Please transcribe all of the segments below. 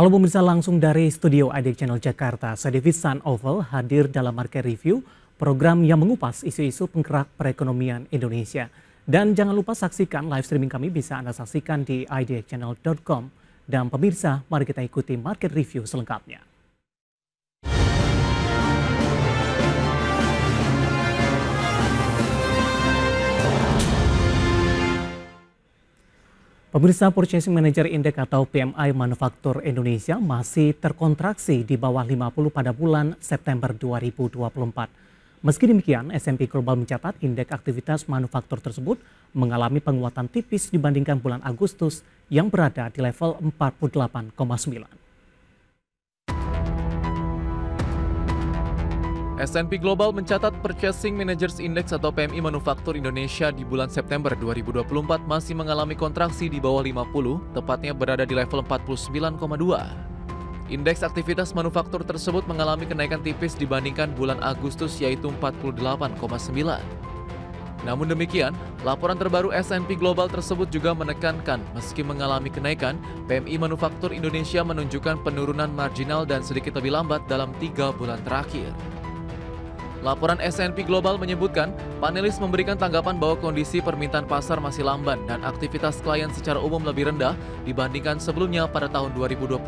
Halo pemirsa langsung dari Studio ID Channel Jakarta, saya David Oval hadir dalam Market Review, program yang mengupas isu-isu penggerak perekonomian Indonesia. Dan jangan lupa saksikan live streaming kami bisa Anda saksikan di idchannel.com. Dan pemirsa, mari kita ikuti Market Review selengkapnya. Pemirsa Purchasing Manager Index atau PMI Manufaktur Indonesia masih terkontraksi di bawah 50 pada bulan September 2024. Meski demikian, S&P Global mencatat indeks aktivitas manufaktur tersebut mengalami penguatan tipis dibandingkan bulan Agustus yang berada di level 48,9. S&P Global mencatat Purchasing Managers Index atau PMI Manufaktur Indonesia di bulan September 2024 masih mengalami kontraksi di bawah 50, tepatnya berada di level 49,2. Indeks aktivitas manufaktur tersebut mengalami kenaikan tipis dibandingkan bulan Agustus yaitu 48,9. Namun demikian, laporan terbaru S&P Global tersebut juga menekankan meski mengalami kenaikan, PMI Manufaktur Indonesia menunjukkan penurunan marginal dan sedikit lebih lambat dalam tiga bulan terakhir. Laporan S&P Global menyebutkan, panelis memberikan tanggapan bahwa kondisi permintaan pasar masih lamban dan aktivitas klien secara umum lebih rendah dibandingkan sebelumnya pada tahun 2024.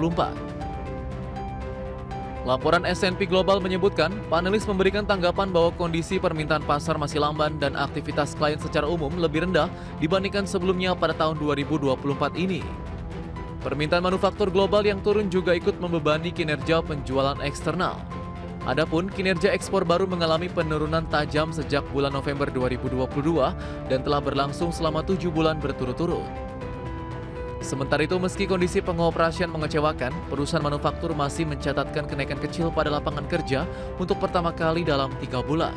Laporan S&P Global menyebutkan, panelis memberikan tanggapan bahwa kondisi permintaan pasar masih lamban dan aktivitas klien secara umum lebih rendah dibandingkan sebelumnya pada tahun 2024 ini. Permintaan manufaktur global yang turun juga ikut membebani kinerja penjualan eksternal. Adapun kinerja ekspor baru mengalami penurunan tajam sejak bulan November 2022 dan telah berlangsung selama tujuh bulan berturut-turut. Sementara itu, meski kondisi pengoperasian mengecewakan, perusahaan manufaktur masih mencatatkan kenaikan kecil pada lapangan kerja untuk pertama kali dalam tiga bulan.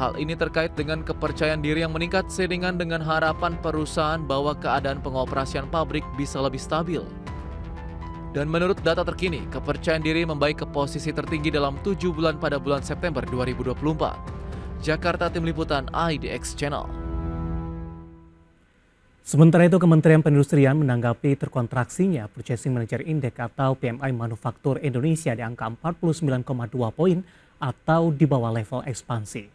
Hal ini terkait dengan kepercayaan diri yang meningkat seiringan dengan harapan perusahaan bahwa keadaan pengoperasian pabrik bisa lebih stabil. Dan menurut data terkini, kepercayaan diri membaik ke posisi tertinggi dalam tujuh bulan pada bulan September 2024. Jakarta Tim Liputan IDX Channel. Sementara itu, Kementerian Perindustrian menanggapi terkontraksinya Purchasing Manager Index atau PMI Manufaktur Indonesia di angka 49,2 poin atau di bawah level ekspansi.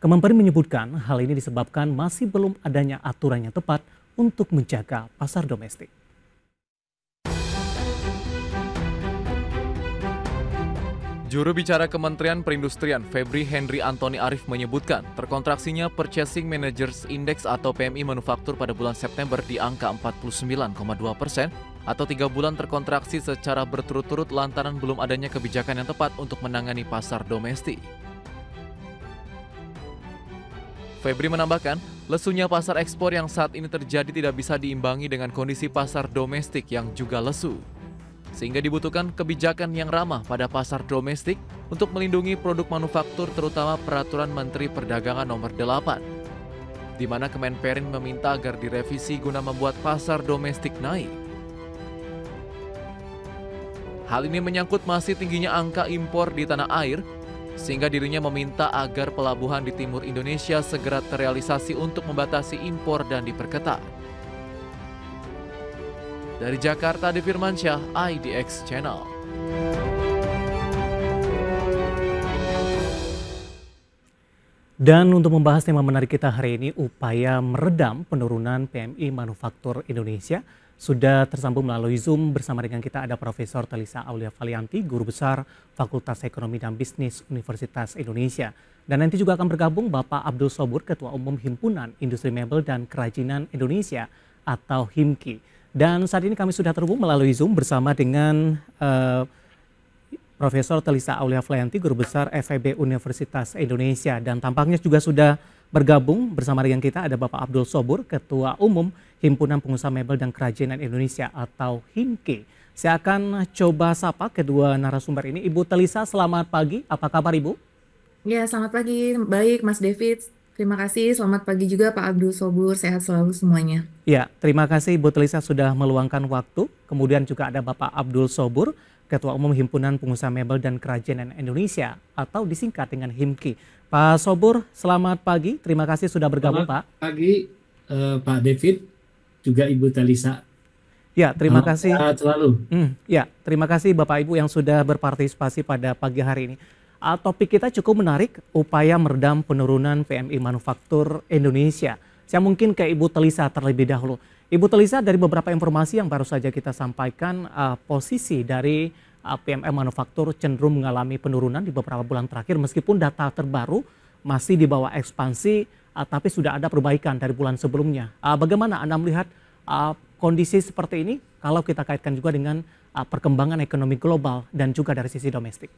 Kemenperin menyebutkan hal ini disebabkan masih belum adanya aturan yang tepat untuk menjaga pasar domestik. Juru bicara Kementerian Perindustrian Febri Henry Anthony Arif menyebutkan, terkontraksinya Purchasing Managers Index atau PMI manufaktur pada bulan September di angka 49,2 persen atau tiga bulan terkontraksi secara berturut-turut lantaran belum adanya kebijakan yang tepat untuk menangani pasar domestik. Febri menambahkan, lesunya pasar ekspor yang saat ini terjadi tidak bisa diimbangi dengan kondisi pasar domestik yang juga lesu sehingga dibutuhkan kebijakan yang ramah pada pasar domestik untuk melindungi produk manufaktur terutama Peraturan Menteri Perdagangan Nomor 8, di mana Kemenperin meminta agar direvisi guna membuat pasar domestik naik. Hal ini menyangkut masih tingginya angka impor di tanah air, sehingga dirinya meminta agar pelabuhan di timur Indonesia segera terrealisasi untuk membatasi impor dan diperketat. Dari Jakarta di Firmansyah, IDX Channel. Dan untuk membahas tema menarik kita hari ini, upaya meredam penurunan PMI Manufaktur Indonesia, sudah tersambung melalui Zoom bersama dengan kita ada Profesor Talisa Aulia Falianti, Guru Besar Fakultas Ekonomi dan Bisnis Universitas Indonesia. Dan nanti juga akan bergabung Bapak Abdul Sobur, Ketua Umum Himpunan Industri Mebel dan Kerajinan Indonesia atau HIMKI. Dan saat ini kami sudah terhubung melalui Zoom bersama dengan uh, Profesor Telisa Aulia Flayanti, Guru Besar FEB Universitas Indonesia. Dan tampaknya juga sudah bergabung bersama dengan kita ada Bapak Abdul Sobur, Ketua Umum Himpunan Pengusaha Mebel dan Kerajinan Indonesia atau HIMKE. Saya akan coba sapa kedua narasumber ini. Ibu Telisa, selamat pagi. Apa kabar Ibu? Ya, selamat pagi. Baik, Mas David. Terima kasih, selamat pagi juga Pak Abdul Sobur, sehat selalu semuanya. Ya, terima kasih Ibu Telisa sudah meluangkan waktu. Kemudian juga ada Bapak Abdul Sobur, Ketua Umum Himpunan Pengusaha Mebel dan Kerajinan Indonesia atau disingkat dengan HIMKI. Pak Sobur, selamat pagi. Terima kasih sudah bergabung, selamat Pak. pagi eh, Pak David, juga Ibu Telisa. Ya, terima selamat kasih. Selamat selalu. Hmm, ya, terima kasih Bapak Ibu yang sudah berpartisipasi pada pagi hari ini. Uh, topik kita cukup menarik, upaya meredam penurunan PMI manufaktur Indonesia. Saya mungkin ke Ibu Telisa terlebih dahulu. Ibu Telisa dari beberapa informasi yang baru saja kita sampaikan, uh, posisi dari uh, ah, PMI manufaktur cenderung mengalami penurunan di beberapa bulan terakhir meskipun data terbaru masih di bawah ekspansi, uh, tapi sudah ada perbaikan dari bulan sebelumnya. Uh, bagaimana Anda melihat uh, kondisi seperti ini kalau kita kaitkan juga dengan uh, perkembangan ekonomi global dan juga dari sisi domestik?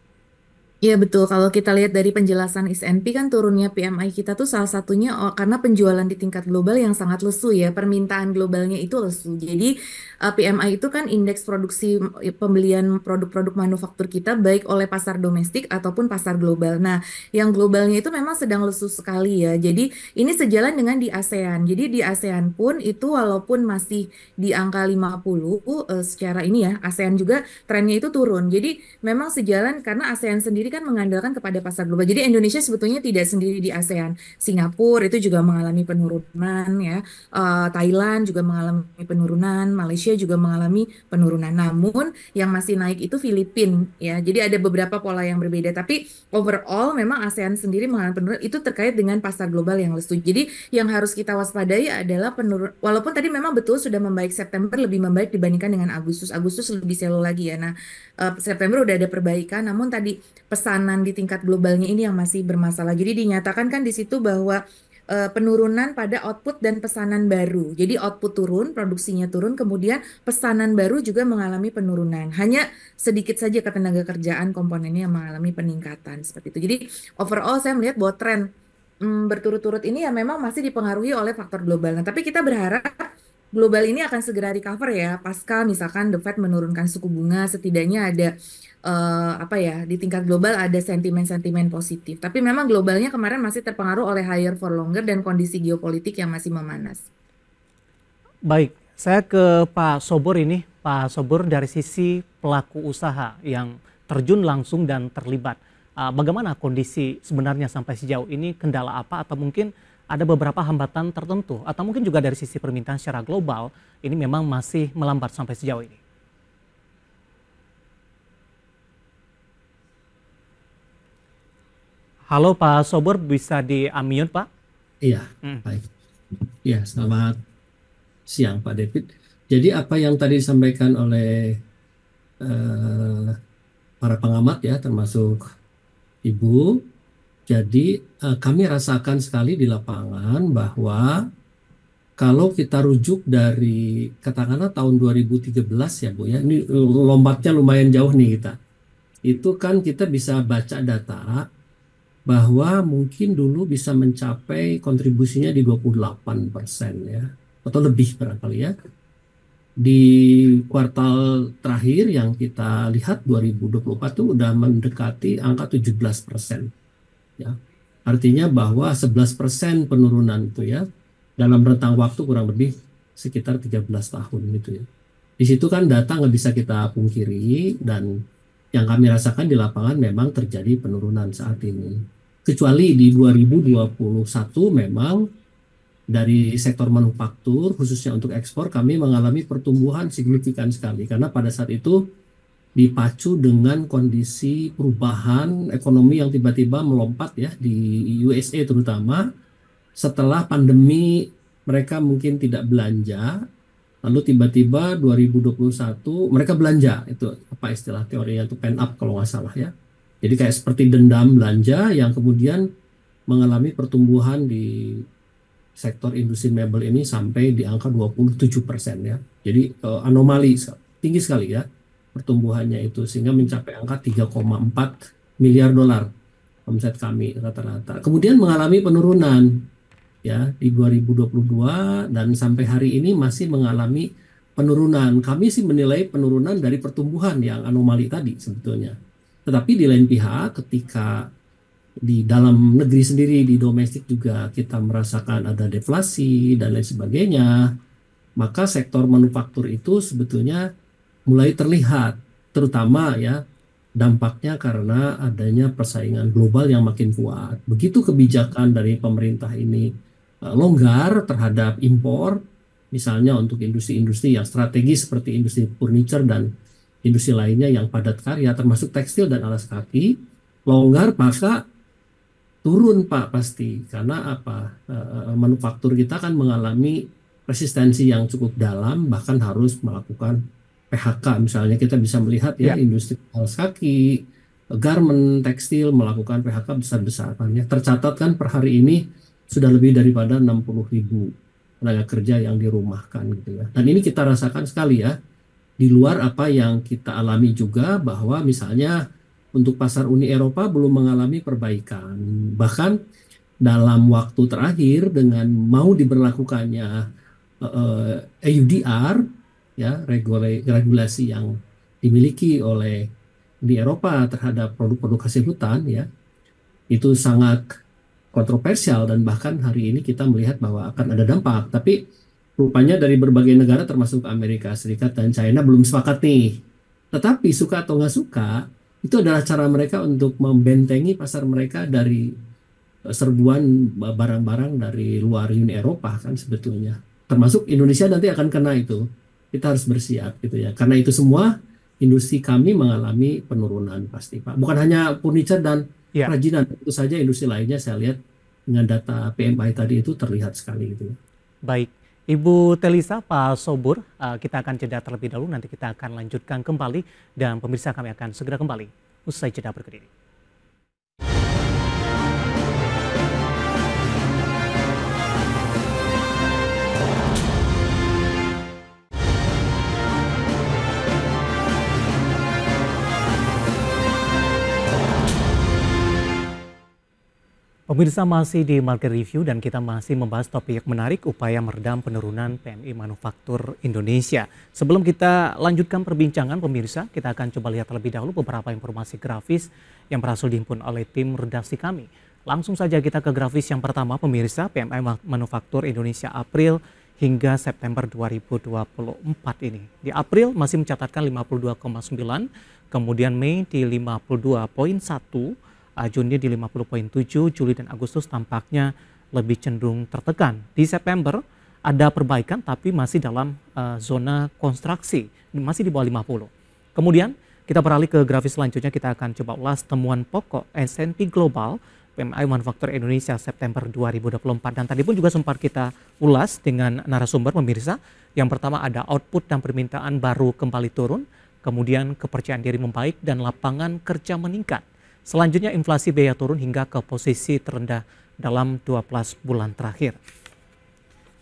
Iya betul, kalau kita lihat dari penjelasan SNP kan turunnya PMI kita tuh salah satunya oh, karena penjualan di tingkat global yang sangat lesu ya, permintaan globalnya itu lesu. Jadi eh, PMI itu kan indeks produksi eh, pembelian produk-produk manufaktur kita baik oleh pasar domestik ataupun pasar global. Nah, yang globalnya itu memang sedang lesu sekali ya. Jadi ini sejalan dengan di ASEAN. Jadi di ASEAN pun itu walaupun masih di angka 50 eh, secara ini ya, ASEAN juga trennya itu turun. Jadi memang sejalan karena ASEAN sendiri kan mengandalkan kepada pasar global. Jadi Indonesia sebetulnya tidak sendiri di ASEAN. Singapura itu juga mengalami penurunan ya. Uh, Thailand juga mengalami penurunan, Malaysia juga mengalami penurunan. Namun yang masih naik itu Filipina ya. Jadi ada beberapa pola yang berbeda tapi overall memang ASEAN sendiri mengalami penurunan itu terkait dengan pasar global yang lesu. Jadi yang harus kita waspadai adalah penurunan walaupun tadi memang betul sudah membaik September lebih membaik dibandingkan dengan Agustus. Agustus lebih selo lagi ya. Nah, uh, September udah ada perbaikan namun tadi Pesanan di tingkat globalnya ini yang masih bermasalah. Jadi dinyatakan kan di situ bahwa uh, penurunan pada output dan pesanan baru. Jadi output turun, produksinya turun, kemudian pesanan baru juga mengalami penurunan. Hanya sedikit saja ketenaga kerjaan komponennya yang mengalami peningkatan seperti itu. Jadi overall saya melihat bahwa tren hmm, berturut-turut ini ya memang masih dipengaruhi oleh faktor global. Nah, tapi kita berharap global ini akan segera recover ya pasca misalkan The Fed menurunkan suku bunga setidaknya ada uh, apa ya di tingkat global ada sentimen-sentimen positif. Tapi memang globalnya kemarin masih terpengaruh oleh higher for longer dan kondisi geopolitik yang masih memanas. Baik, saya ke Pak Sobor ini, Pak Sobor dari sisi pelaku usaha yang terjun langsung dan terlibat. Eh, bagaimana kondisi sebenarnya sampai sejauh ini kendala apa atau mungkin ada beberapa hambatan tertentu atau mungkin juga dari sisi permintaan secara global ini memang masih melambat sampai sejauh ini? Halo Pak Sobor, bisa di Pak? Iya, hmm. baik. Iya, selamat siang Pak David. Jadi apa yang tadi disampaikan oleh eh, para pengamat ya, termasuk Ibu, jadi uh, kami rasakan sekali di lapangan bahwa kalau kita rujuk dari katakanlah tahun 2013 ya Bu ya, ini lompatnya lumayan jauh nih kita. Itu kan kita bisa baca data bahwa mungkin dulu bisa mencapai kontribusinya di 28 persen ya, atau lebih barangkali ya. Di kuartal terakhir yang kita lihat 2024 itu udah mendekati angka 17 persen. Ya, Artinya bahwa 11% penurunan itu ya dalam rentang waktu kurang lebih sekitar 13 tahun itu, ya. Di situ kan data nggak bisa kita pungkiri dan yang kami rasakan di lapangan memang terjadi penurunan saat ini. Kecuali di 2021 memang dari sektor manufaktur khususnya untuk ekspor kami mengalami pertumbuhan signifikan sekali karena pada saat itu dipacu dengan kondisi perubahan ekonomi yang tiba-tiba melompat ya di USA terutama setelah pandemi mereka mungkin tidak belanja lalu tiba-tiba 2021 mereka belanja itu apa istilah teorinya itu pen up kalau nggak salah ya jadi kayak seperti dendam belanja yang kemudian mengalami pertumbuhan di sektor industri mebel ini sampai di angka 27 persen ya jadi eh, anomali tinggi sekali ya pertumbuhannya itu sehingga mencapai angka 3,4 miliar dolar omset kami rata-rata. Kemudian mengalami penurunan ya di 2022 dan sampai hari ini masih mengalami penurunan. Kami sih menilai penurunan dari pertumbuhan yang anomali tadi sebetulnya. Tetapi di lain pihak ketika di dalam negeri sendiri di domestik juga kita merasakan ada deflasi dan lain sebagainya, maka sektor manufaktur itu sebetulnya mulai terlihat, terutama ya dampaknya karena adanya persaingan global yang makin kuat. Begitu kebijakan dari pemerintah ini eh, longgar terhadap impor, misalnya untuk industri-industri yang strategis seperti industri furniture dan industri lainnya yang padat karya, termasuk tekstil dan alas kaki, longgar maka turun pak pasti karena apa eh, manufaktur kita kan mengalami resistensi yang cukup dalam bahkan harus melakukan PHK misalnya kita bisa melihat ya, ya. industri alas kaki, garment, tekstil melakukan PHK besar-besaran ya. Tercatat kan per hari ini sudah lebih daripada 60 ribu tenaga kerja yang dirumahkan gitu ya. Dan ini kita rasakan sekali ya di luar apa yang kita alami juga bahwa misalnya untuk pasar Uni Eropa belum mengalami perbaikan. Bahkan dalam waktu terakhir dengan mau diberlakukannya EUDR eh, eh, ya regulasi yang dimiliki oleh di Eropa terhadap produk-produk hasil hutan ya itu sangat kontroversial dan bahkan hari ini kita melihat bahwa akan ada dampak tapi rupanya dari berbagai negara termasuk Amerika Serikat dan China belum sepakat nih tetapi suka atau nggak suka itu adalah cara mereka untuk membentengi pasar mereka dari eh, serbuan barang-barang dari luar Uni Eropa kan sebetulnya termasuk Indonesia nanti akan kena itu kita harus bersiap gitu ya. Karena itu semua industri kami mengalami penurunan pasti Pak. Bukan hanya furniture dan yeah. kerajinan, itu saja industri lainnya saya lihat dengan data PMI tadi itu terlihat sekali gitu. Ya. Baik, Ibu Telisa, Pak Sobur, eh, kita akan jeda terlebih dahulu, nanti kita akan lanjutkan kembali dan pemirsa kami akan segera kembali usai jeda berikut ini. Pemirsa masih di Market Review dan kita masih membahas topik menarik upaya meredam penurunan PMI Manufaktur Indonesia. Sebelum kita lanjutkan perbincangan pemirsa, kita akan coba lihat terlebih dahulu beberapa informasi grafis yang berhasil dihimpun oleh tim redaksi kami. Langsung saja kita ke grafis yang pertama pemirsa PMI Manufaktur Indonesia April hingga September 2024 ini. Di April masih mencatatkan 52,9, kemudian Mei di 52,1, Juni di 50.7, Juli dan Agustus tampaknya lebih cenderung tertekan. Di September ada perbaikan tapi masih dalam uh, zona konstruksi, masih di bawah 50. Kemudian kita beralih ke grafis selanjutnya, kita akan coba ulas temuan pokok S&P Global PMI Manufaktur Indonesia September 2024 dan tadi pun juga sempat kita ulas dengan narasumber pemirsa. Yang pertama ada output dan permintaan baru kembali turun, kemudian kepercayaan diri membaik dan lapangan kerja meningkat. Selanjutnya inflasi biaya turun hingga ke posisi terendah dalam 12 bulan terakhir.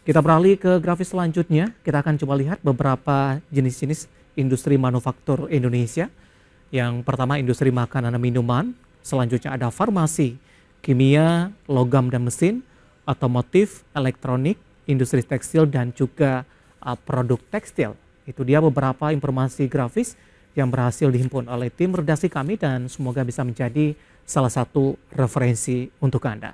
Kita beralih ke grafis selanjutnya, kita akan coba lihat beberapa jenis-jenis industri manufaktur Indonesia. Yang pertama industri makanan dan minuman, selanjutnya ada farmasi, kimia, logam dan mesin, otomotif, elektronik, industri tekstil dan juga uh, produk tekstil. Itu dia beberapa informasi grafis yang berhasil dihimpun oleh tim redaksi kami dan semoga bisa menjadi salah satu referensi untuk Anda.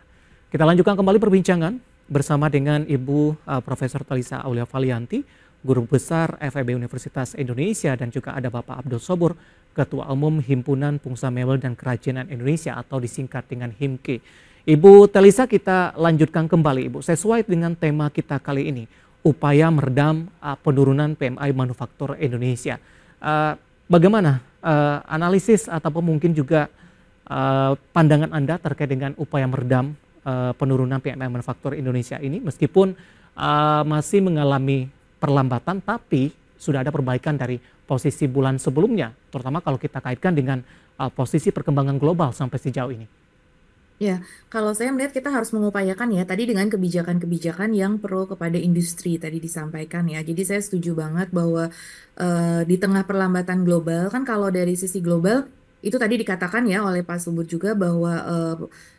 Kita lanjutkan kembali perbincangan bersama dengan Ibu uh, Profesor Talisa Aulia Valianti, Guru Besar FEB Universitas Indonesia dan juga ada Bapak Abdul Sobur, Ketua Umum Himpunan Pungsa Mebel dan Kerajinan Indonesia atau disingkat dengan HIMKI. Ibu Talisa kita lanjutkan kembali Ibu, sesuai dengan tema kita kali ini, upaya meredam uh, penurunan PMI manufaktur Indonesia. Uh, bagaimana uh, analisis ataupun mungkin juga uh, pandangan Anda terkait dengan upaya meredam uh, penurunan PMI manufaktur Indonesia ini meskipun uh, masih mengalami perlambatan tapi sudah ada perbaikan dari posisi bulan sebelumnya terutama kalau kita kaitkan dengan uh, posisi perkembangan global sampai sejauh ini. Ya, kalau saya melihat kita harus mengupayakan ya tadi dengan kebijakan-kebijakan yang pro kepada industri tadi disampaikan ya. Jadi saya setuju banget bahwa uh, di tengah perlambatan global kan kalau dari sisi global itu tadi dikatakan ya oleh Pak Subur juga bahwa uh,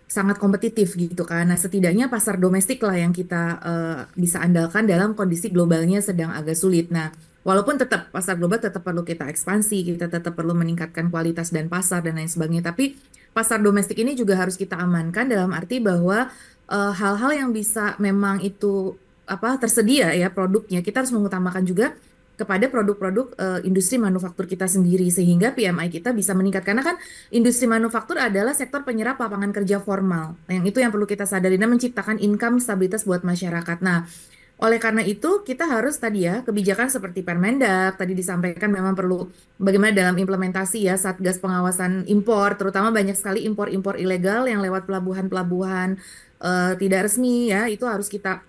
sangat kompetitif gitu karena setidaknya pasar domestik lah yang kita uh, bisa andalkan dalam kondisi globalnya sedang agak sulit. Nah, walaupun tetap pasar global tetap perlu kita ekspansi, kita tetap perlu meningkatkan kualitas dan pasar dan lain sebagainya, tapi pasar domestik ini juga harus kita amankan dalam arti bahwa eh, hal-hal uh, yang bisa memang itu apa tersedia ya produknya kita harus mengutamakan juga kepada produk-produk uh, industri manufaktur kita sendiri sehingga PMI kita bisa meningkat karena kan industri manufaktur adalah sektor penyerap lapangan kerja formal yang itu yang perlu kita sadari dan menciptakan income stabilitas buat masyarakat. Nah, oleh karena itu, kita harus tadi ya, kebijakan seperti Permendak, tadi disampaikan memang perlu bagaimana dalam implementasi ya, Satgas Pengawasan Impor, terutama banyak sekali impor-impor ilegal yang lewat pelabuhan-pelabuhan uh, tidak resmi ya, itu harus kita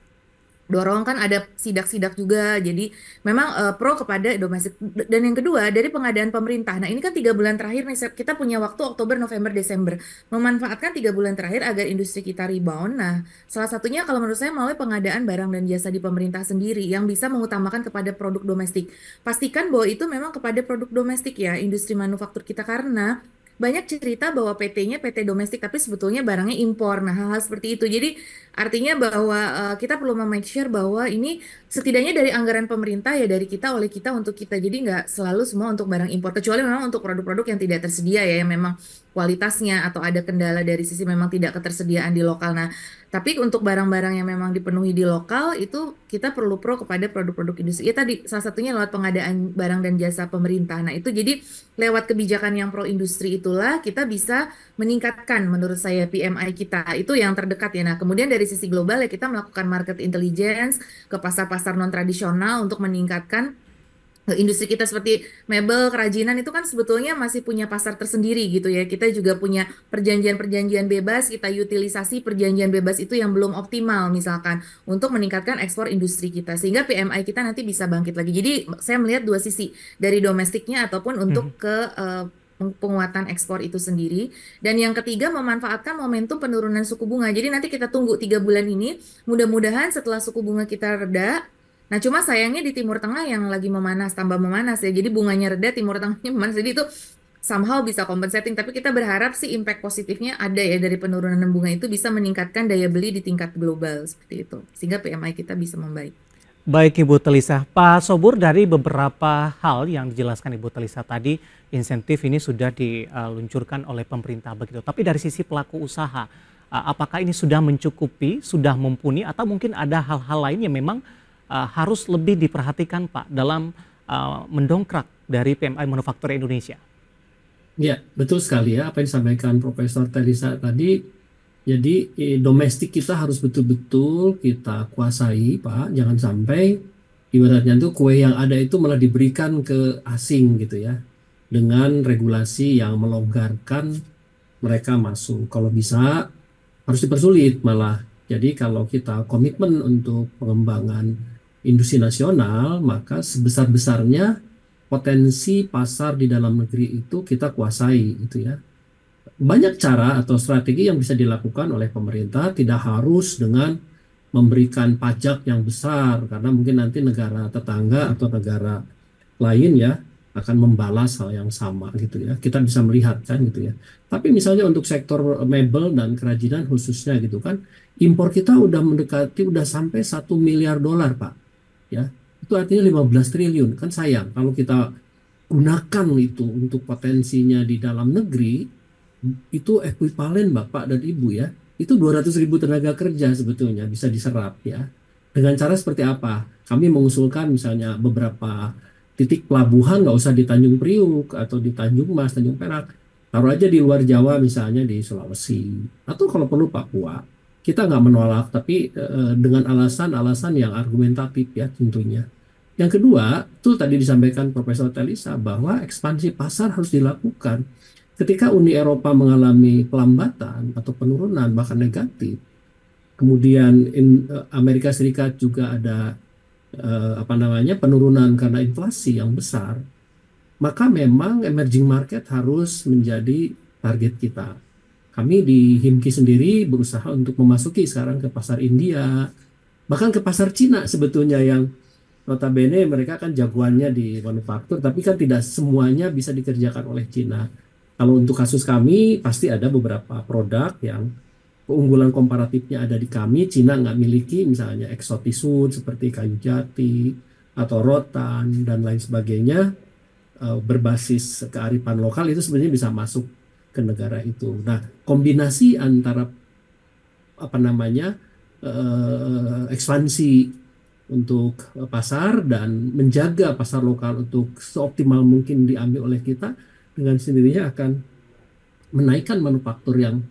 dorong kan ada sidak-sidak juga jadi memang uh, pro kepada domestik dan yang kedua dari pengadaan pemerintah nah ini kan tiga bulan terakhir nih kita punya waktu Oktober November Desember memanfaatkan tiga bulan terakhir agar industri kita rebound nah salah satunya kalau menurut saya melalui pengadaan barang dan jasa di pemerintah sendiri yang bisa mengutamakan kepada produk domestik pastikan bahwa itu memang kepada produk domestik ya industri manufaktur kita karena banyak cerita bahwa PT-nya PT domestik tapi sebetulnya barangnya impor. Nah, hal-hal seperti itu. Jadi artinya bahwa uh, kita perlu memake sure bahwa ini setidaknya dari anggaran pemerintah ya dari kita oleh kita untuk kita. Jadi nggak selalu semua untuk barang impor kecuali memang untuk produk-produk yang tidak tersedia ya yang memang kualitasnya atau ada kendala dari sisi memang tidak ketersediaan di lokal. Nah, tapi untuk barang-barang yang memang dipenuhi di lokal itu kita perlu pro kepada produk-produk industri. Ya tadi salah satunya lewat pengadaan barang dan jasa pemerintah. Nah itu jadi lewat kebijakan yang pro industri itulah kita bisa meningkatkan menurut saya PMI kita itu yang terdekat ya. Nah kemudian dari sisi global ya kita melakukan market intelligence ke pasar-pasar non tradisional untuk meningkatkan industri kita seperti mebel, kerajinan itu kan sebetulnya masih punya pasar tersendiri gitu ya. Kita juga punya perjanjian-perjanjian bebas, kita utilisasi perjanjian bebas itu yang belum optimal misalkan untuk meningkatkan ekspor industri kita sehingga PMI kita nanti bisa bangkit lagi. Jadi saya melihat dua sisi dari domestiknya ataupun untuk hmm. ke uh, penguatan ekspor itu sendiri. Dan yang ketiga memanfaatkan momentum penurunan suku bunga. Jadi nanti kita tunggu tiga bulan ini. Mudah-mudahan setelah suku bunga kita reda, Nah, cuma sayangnya di Timur Tengah yang lagi memanas, tambah memanas ya. Jadi bunganya reda, Timur Tengahnya memanas. Jadi itu somehow bisa compensating. Tapi kita berharap sih impact positifnya ada ya dari penurunan bunga itu bisa meningkatkan daya beli di tingkat global seperti itu. Sehingga PMI kita bisa membaik. Baik Ibu Telisa, Pak Sobur dari beberapa hal yang dijelaskan Ibu Telisa tadi, insentif ini sudah diluncurkan oleh pemerintah begitu. Tapi dari sisi pelaku usaha, apakah ini sudah mencukupi, sudah mumpuni atau mungkin ada hal-hal lain yang memang Uh, harus lebih diperhatikan Pak dalam uh, mendongkrak dari PMI manufaktur Indonesia. Ya, betul sekali ya apa yang disampaikan Profesor Teresa tadi. Jadi eh, domestik kita harus betul-betul kita kuasai, Pak. Jangan sampai ibaratnya itu kue yang ada itu malah diberikan ke asing gitu ya. Dengan regulasi yang melonggarkan mereka masuk. Kalau bisa harus dipersulit malah. Jadi kalau kita komitmen untuk pengembangan industri nasional, maka sebesar-besarnya potensi pasar di dalam negeri itu kita kuasai gitu ya. Banyak cara atau strategi yang bisa dilakukan oleh pemerintah tidak harus dengan memberikan pajak yang besar karena mungkin nanti negara tetangga atau negara lain ya akan membalas hal yang sama gitu ya. Kita bisa melihat kan gitu ya. Tapi misalnya untuk sektor mebel dan kerajinan khususnya gitu kan, impor kita udah mendekati udah sampai satu miliar dolar, Pak ya itu artinya 15 triliun kan sayang kalau kita gunakan itu untuk potensinya di dalam negeri itu ekuivalen bapak dan ibu ya itu 200 ribu tenaga kerja sebetulnya bisa diserap ya dengan cara seperti apa kami mengusulkan misalnya beberapa titik pelabuhan nggak usah di Tanjung Priuk atau di Tanjung Mas Tanjung Perak taruh aja di luar Jawa misalnya di Sulawesi atau kalau perlu Papua kita nggak menolak, tapi uh, dengan alasan-alasan yang argumentatif ya tentunya. Yang kedua, itu tadi disampaikan Profesor Telisa bahwa ekspansi pasar harus dilakukan. Ketika Uni Eropa mengalami pelambatan atau penurunan bahkan negatif, kemudian in, uh, Amerika Serikat juga ada uh, apa namanya penurunan karena inflasi yang besar, maka memang emerging market harus menjadi target kita kami di Himki sendiri berusaha untuk memasuki sekarang ke pasar India, bahkan ke pasar Cina sebetulnya yang notabene mereka kan jagoannya di manufaktur, tapi kan tidak semuanya bisa dikerjakan oleh Cina. Kalau untuk kasus kami, pasti ada beberapa produk yang keunggulan komparatifnya ada di kami, Cina nggak miliki, misalnya eksotisun seperti kayu jati, atau rotan, dan lain sebagainya, eh, berbasis kearifan lokal itu sebenarnya bisa masuk ke negara itu. Nah, kombinasi antara apa namanya eh, ekspansi untuk pasar dan menjaga pasar lokal untuk seoptimal mungkin diambil oleh kita dengan sendirinya akan menaikkan manufaktur yang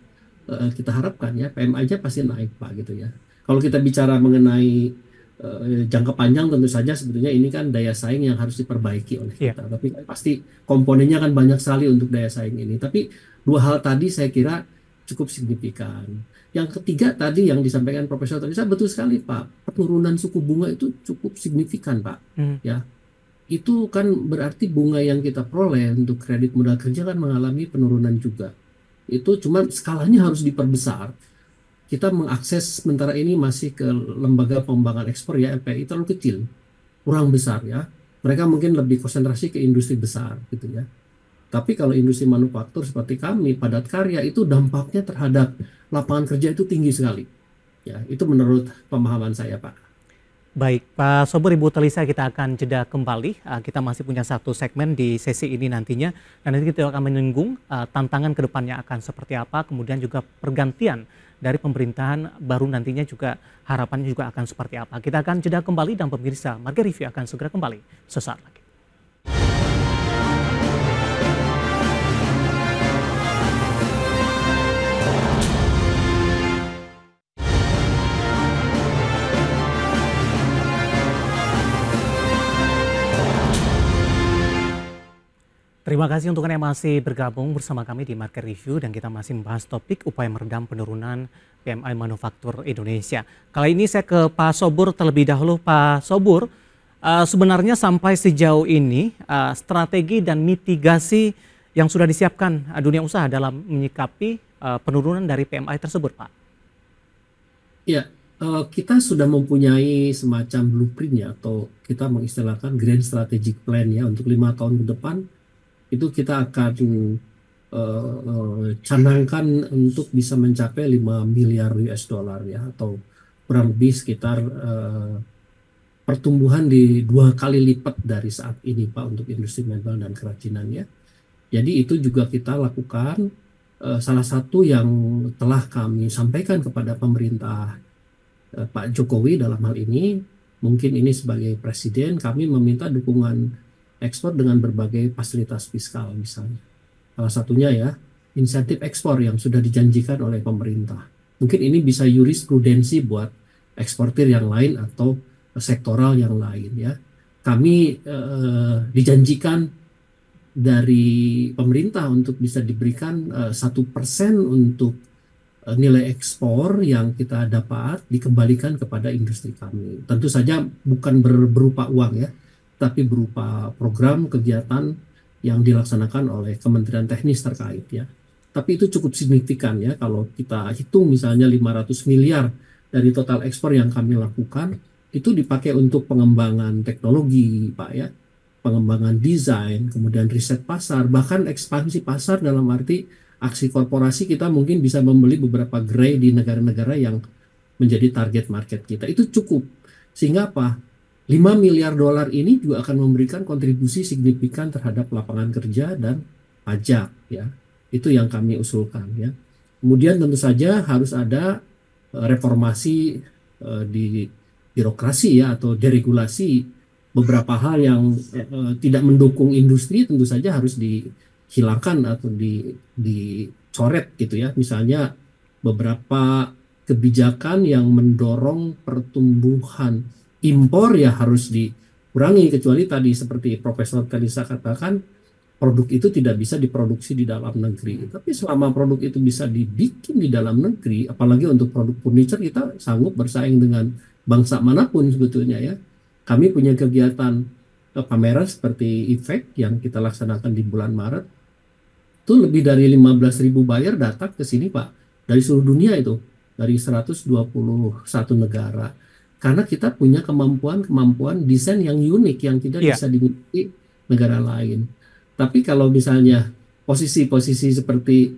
eh, kita harapkan ya PM aja pasti naik pak gitu ya kalau kita bicara mengenai Eh, jangka panjang tentu saja sebetulnya ini kan daya saing yang harus diperbaiki oleh iya. kita. Yeah. Tapi pasti komponennya kan banyak sekali untuk daya saing ini. Tapi dua hal tadi saya kira cukup signifikan. Yang ketiga tadi yang disampaikan Profesor tadi saya betul sekali Pak. Penurunan suku bunga itu cukup signifikan Pak. Mm. Ya. Itu kan berarti bunga yang kita peroleh untuk kredit modal kerja kan mengalami penurunan juga. Itu cuma skalanya harus diperbesar kita mengakses sementara ini masih ke lembaga pengembangan ekspor ya LPI terlalu kecil, kurang besar ya. Mereka mungkin lebih konsentrasi ke industri besar gitu ya. Tapi kalau industri manufaktur seperti kami, padat karya itu dampaknya terhadap lapangan kerja itu tinggi sekali. Ya, itu menurut pemahaman saya, Pak. Baik, Pak Sobor Ibu Telisa kita akan jeda kembali. Ah, kita masih punya satu segmen di sesi ini nantinya. Dan nanti kita akan menyinggung ah, tantangan kedepannya akan seperti apa, kemudian juga pergantian dari pemerintahan baru nantinya juga harapannya juga akan seperti apa. Kita akan jeda kembali dan pemirsa, Marga Review akan segera kembali sesaat lagi. Terima kasih untuk yang masih bergabung bersama kami di Market Review dan kita masih membahas topik upaya meredam penurunan PMI Manufaktur Indonesia. Kali ini saya ke Pak Sobur terlebih dahulu. Pak Sobur, eh, sebenarnya sampai sejauh ini eh, strategi dan mitigasi yang sudah disiapkan eh, dunia usaha dalam menyikapi penurunan dari PMI tersebut, Pak? Ya, kita sudah mempunyai semacam blueprint ya atau kita mengistilahkan grand strategic plan ya untuk lima tahun ke depan itu kita akan uh, uh, canangkan untuk bisa mencapai 5 miliar US dollar ya atau kurang lebih sekitar uh, pertumbuhan di dua kali lipat dari saat ini Pak untuk industri mebel dan kerajinan ya Jadi itu juga kita lakukan uh, salah satu yang telah kami sampaikan kepada pemerintah uh, Pak Jokowi dalam hal ini mungkin ini sebagai presiden kami meminta dukungan ekspor dengan berbagai fasilitas fiskal misalnya. Salah satunya ya insentif ekspor yang sudah dijanjikan oleh pemerintah. Mungkin ini bisa jurisprudensi buat eksportir yang lain atau sektoral yang lain ya. Kami eh, dijanjikan dari pemerintah untuk bisa diberikan eh, satu eh, persen untuk eh, nilai ekspor yang kita dapat dikembalikan kepada industri kami. Tentu saja bukan ber, berupa uang ya, tapi berupa program kegiatan yang dilaksanakan oleh kementerian teknis terkait ya. Tapi itu cukup signifikan ya kalau kita hitung misalnya 500 miliar dari total ekspor yang kami lakukan itu dipakai untuk pengembangan teknologi, Pak ya. Pengembangan desain, kemudian riset pasar, bahkan ekspansi pasar dalam arti aksi korporasi kita mungkin bisa membeli beberapa grey di negara-negara yang menjadi target market kita. Itu cukup. Sehingga apa? 5 miliar dolar ini juga akan memberikan kontribusi signifikan terhadap lapangan kerja dan pajak ya. Itu yang kami usulkan ya. Kemudian tentu saja harus ada eh, reformasi eh, di birokrasi ya atau deregulasi beberapa hal yang eh, eh, tidak mendukung industri tentu saja harus dihilangkan atau di dicoret gitu ya. Misalnya beberapa kebijakan yang mendorong pertumbuhan impor ya harus dikurangi kecuali tadi seperti Profesor Kalisa katakan produk itu tidak bisa diproduksi di dalam negeri. Tapi selama produk itu bisa dibikin di dalam negeri, apalagi untuk produk furniture kita sanggup bersaing dengan bangsa manapun sebetulnya ya. Kami punya kegiatan eh, pameran seperti efek yang kita laksanakan di bulan Maret. Itu lebih dari ribu buyer datang ke sini Pak dari seluruh dunia itu dari 121 negara karena kita punya kemampuan-kemampuan desain yang unik yang tidak yeah. bisa dimiliki negara lain. Tapi kalau misalnya posisi-posisi seperti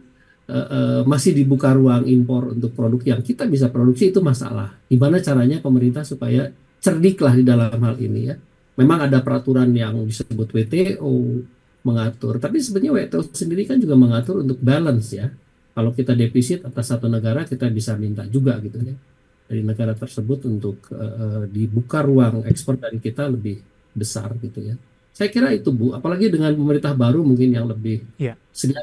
uh, uh, masih dibuka ruang impor untuk produk yang kita bisa produksi itu masalah. Gimana caranya pemerintah supaya cerdiklah di dalam hal ini ya. Memang ada peraturan yang disebut WTO mengatur, tapi sebenarnya WTO sendiri kan juga mengatur untuk balance ya. Kalau kita defisit atas satu negara kita bisa minta juga gitu ya dari negara tersebut untuk uh, dibuka ruang ekspor dari kita lebih besar gitu ya. Saya kira itu Bu, apalagi dengan pemerintah baru mungkin yang lebih yeah.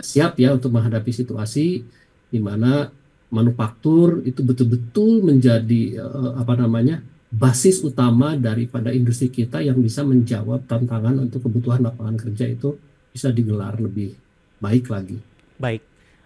siap ya untuk menghadapi situasi di mana manufaktur itu betul-betul menjadi uh, apa namanya basis utama daripada industri kita yang bisa menjawab tantangan untuk kebutuhan lapangan kerja itu bisa digelar lebih baik lagi. Baik,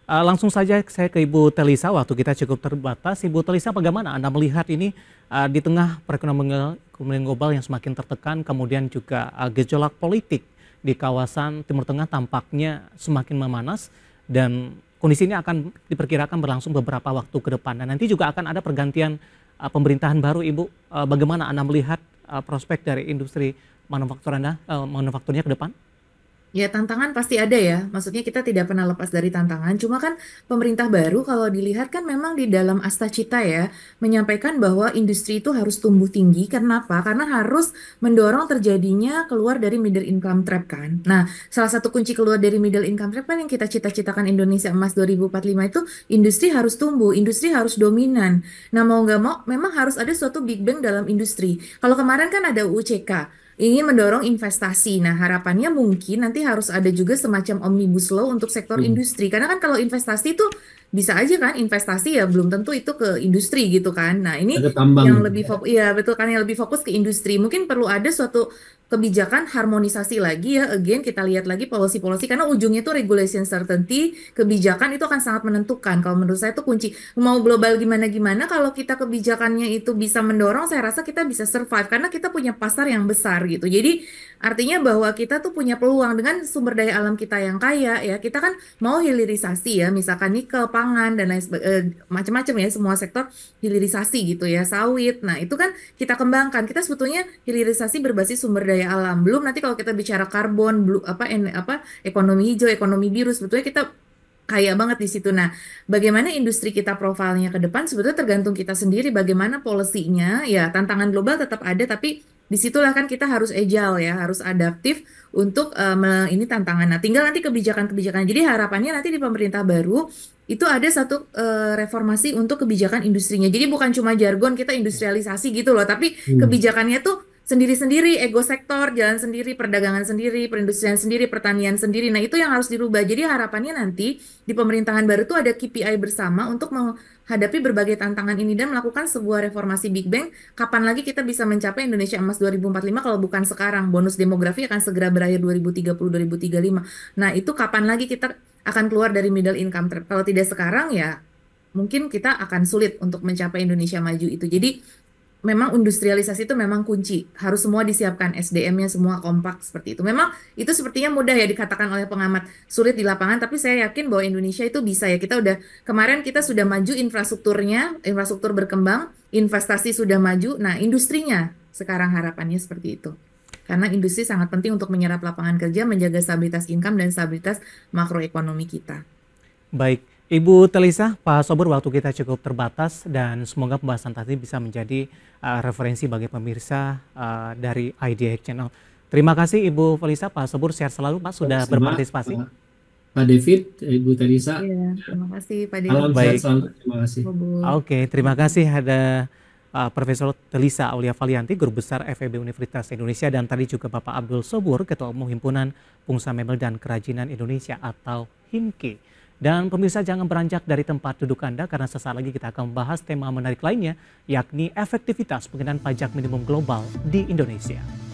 Uh, langsung saja saya ke Ibu Telisa, waktu kita cukup terbatas. Ibu Telisa bagaimana Anda melihat ini uh, di tengah perekonomian global yang semakin tertekan, kemudian juga uh, gejolak politik di kawasan Timur Tengah tampaknya semakin memanas dan kondisi ini akan diperkirakan berlangsung beberapa waktu ke depan. Dan nanti juga akan ada pergantian uh, pemerintahan baru, Ibu. Uh, bagaimana Anda melihat uh, prospek dari industri manufaktur Anda, uh, manufakturnya ke depan? Ya, tantangan pasti ada ya. Maksudnya kita tidak pernah lepas dari tantangan. Cuma kan pemerintah baru kalau dilihat kan memang di dalam asta cita ya menyampaikan bahwa industri itu harus tumbuh tinggi. Kenapa? Karena harus mendorong terjadinya keluar dari middle income trap kan. Nah, salah satu kunci keluar dari middle income trap kan yang kita cita-citakan Indonesia Emas 2045 itu industri harus tumbuh, industri harus dominan. Nah, mau nggak mau memang harus ada suatu big bang dalam industri. Kalau kemarin kan ada UCK, ingin mendorong investasi. Nah, harapannya mungkin nanti harus ada juga semacam omnibus law untuk sektor hmm. industri. Karena kan kalau investasi itu bisa aja kan investasi ya belum tentu itu ke industri gitu kan. Nah, ini yang ya? lebih fokus ya betul kan yang lebih fokus ke industri. Mungkin perlu ada suatu kebijakan harmonisasi lagi ya again kita lihat lagi policy-policy karena ujungnya itu regulation certainty kebijakan itu akan sangat menentukan kalau menurut saya itu kunci mau global gimana gimana kalau kita kebijakannya itu bisa mendorong saya rasa kita bisa survive karena kita punya pasar yang besar gitu jadi artinya bahwa kita tuh punya peluang dengan sumber daya alam kita yang kaya ya kita kan mau hilirisasi ya misalkan nikel pangan dan lain eh, macam-macam ya semua sektor hilirisasi gitu ya sawit nah itu kan kita kembangkan kita sebetulnya hilirisasi berbasis sumber daya daya alam. Belum nanti kalau kita bicara karbon, blue, apa en, apa ekonomi hijau, ekonomi biru sebetulnya kita kaya banget di situ. Nah, bagaimana industri kita profilnya ke depan sebetulnya tergantung kita sendiri bagaimana polisinya. Ya, tantangan global tetap ada tapi disitulah kan kita harus agile ya, harus adaptif untuk um, ini tantangan. Nah, tinggal nanti kebijakan-kebijakan. Jadi harapannya nanti di pemerintah baru itu ada satu uh, reformasi untuk kebijakan industrinya. Jadi bukan cuma jargon kita industrialisasi gitu loh, tapi hmm. kebijakannya tuh sendiri-sendiri, ego sektor, jalan sendiri, perdagangan sendiri, perindustrian sendiri, pertanian sendiri. Nah, itu yang harus dirubah. Jadi harapannya nanti di pemerintahan baru itu ada KPI bersama untuk menghadapi berbagai tantangan ini dan melakukan sebuah reformasi Big Bang. Kapan lagi kita bisa mencapai Indonesia Emas 2045 kalau bukan sekarang? Bonus demografi akan segera berakhir 2030-2035. Nah, itu kapan lagi kita akan keluar dari middle income trap? Kalau tidak sekarang ya mungkin kita akan sulit untuk mencapai Indonesia maju itu. Jadi memang industrialisasi itu memang kunci. Harus semua disiapkan SDM-nya semua kompak seperti itu. Memang itu sepertinya mudah ya dikatakan oleh pengamat sulit di lapangan, tapi saya yakin bahwa Indonesia itu bisa ya. Kita udah kemarin kita sudah maju infrastrukturnya, infrastruktur berkembang, investasi sudah maju. Nah, industrinya sekarang harapannya seperti itu. Karena industri sangat penting untuk menyerap lapangan kerja, menjaga stabilitas income dan stabilitas makroekonomi kita. Baik, Ibu Telisa, Pak Sobur, waktu kita cukup terbatas dan semoga pembahasan tadi bisa menjadi uh, referensi bagi pemirsa uh, dari Idea Channel. Terima kasih Ibu Felisa, Pak Sobur, sehat selalu Pak sudah Sama, berpartisipasi. Pak David, Ibu Telisa. Ya, terima kasih Pak David. Alam Baik. terima kasih. Oke, okay, terima kasih ada uh, Profesor Telisa Aulia Valianti, Guru Besar FEB Universitas Indonesia dan tadi juga Bapak Abdul Sobur, Ketua Umum Himpunan Pungsa Mebel dan Kerajinan Indonesia atau HIMKI. Dan pemirsa jangan beranjak dari tempat duduk Anda karena sesaat lagi kita akan membahas tema menarik lainnya yakni efektivitas pengenaan pajak minimum global di Indonesia.